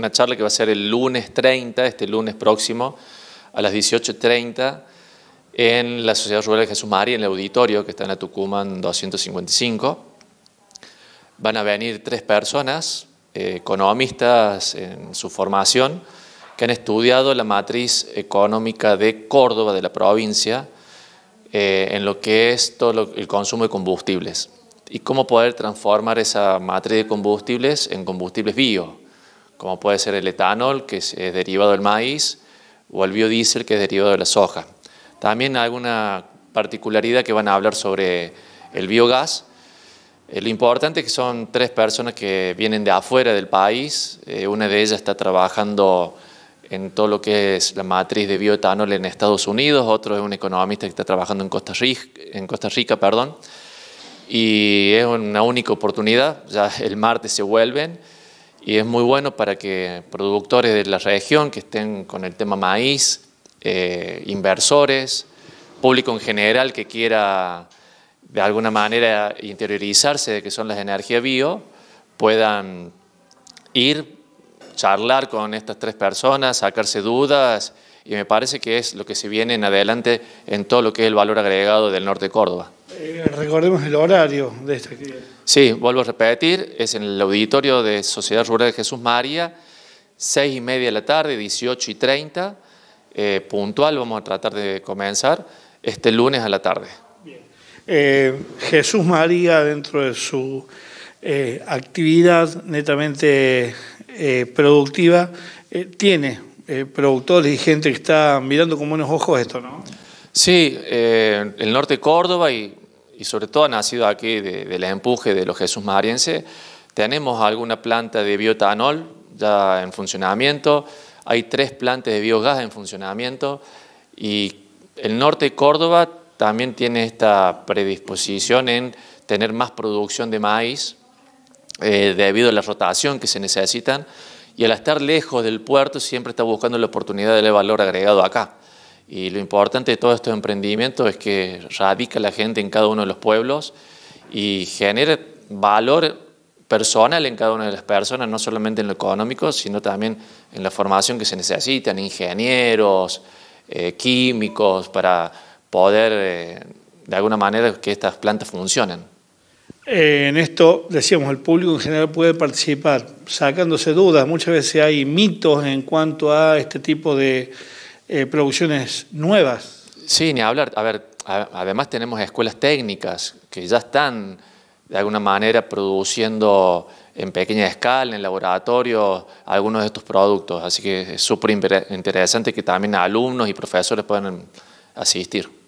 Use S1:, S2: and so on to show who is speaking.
S1: una charla que va a ser el lunes 30, este lunes próximo, a las 18.30, en la Sociedad Rural de Jesús María, en el auditorio que está en la Tucumán 255. Van a venir tres personas, eh, economistas en su formación, que han estudiado la matriz económica de Córdoba, de la provincia, eh, en lo que es todo el consumo de combustibles y cómo poder transformar esa matriz de combustibles en combustibles bio como puede ser el etanol, que es eh, derivado del maíz, o el biodiesel, que es derivado de la soja. También hay alguna particularidad que van a hablar sobre el biogás. Eh, lo importante es que son tres personas que vienen de afuera del país. Eh, una de ellas está trabajando en todo lo que es la matriz de bioetanol en Estados Unidos, otro es un economista que está trabajando en Costa Rica, en Costa Rica perdón. y es una única oportunidad, ya el martes se vuelven y es muy bueno para que productores de la región que estén con el tema maíz, eh, inversores, público en general que quiera de alguna manera interiorizarse de que son las energías bio, puedan ir, charlar con estas tres personas, sacarse dudas, y me parece que es lo que se viene en adelante en todo lo que es el valor agregado del norte de Córdoba.
S2: Eh, recordemos el horario de esta actividad.
S1: Sí, vuelvo a repetir, es en el auditorio de Sociedad Rural de Jesús María, 6 y media de la tarde, 18 y 30, eh, puntual, vamos a tratar de comenzar este lunes a la tarde. Bien.
S2: Eh, Jesús María, dentro de su actividad netamente productiva, tiene productores y gente que está mirando con buenos ojos esto, ¿no?
S1: Sí, el norte de Córdoba y y sobre todo ha nacido aquí del empuje de los Jesús Mariense. Tenemos alguna planta de biotanol ya en funcionamiento, hay tres plantas de biogás en funcionamiento y el norte de Córdoba también tiene esta predisposición en tener más producción de maíz eh, debido a la rotación que se necesitan y al estar lejos del puerto siempre está buscando la oportunidad de valor agregado acá. Y lo importante de todo estos emprendimiento es que radica la gente en cada uno de los pueblos y genera valor personal en cada una de las personas, no solamente en lo económico, sino también en la formación que se necesitan, ingenieros, eh, químicos, para poder eh, de alguna manera que estas plantas funcionen.
S2: Eh, en esto, decíamos, el público en general puede participar, sacándose dudas. Muchas veces hay mitos en cuanto a este tipo de, eh, producciones
S1: nuevas. Sí, ni hablar. A ver, además tenemos escuelas técnicas que ya están de alguna manera produciendo en pequeña escala, en laboratorio, algunos de estos productos. Así que es súper interesante que también alumnos y profesores puedan asistir.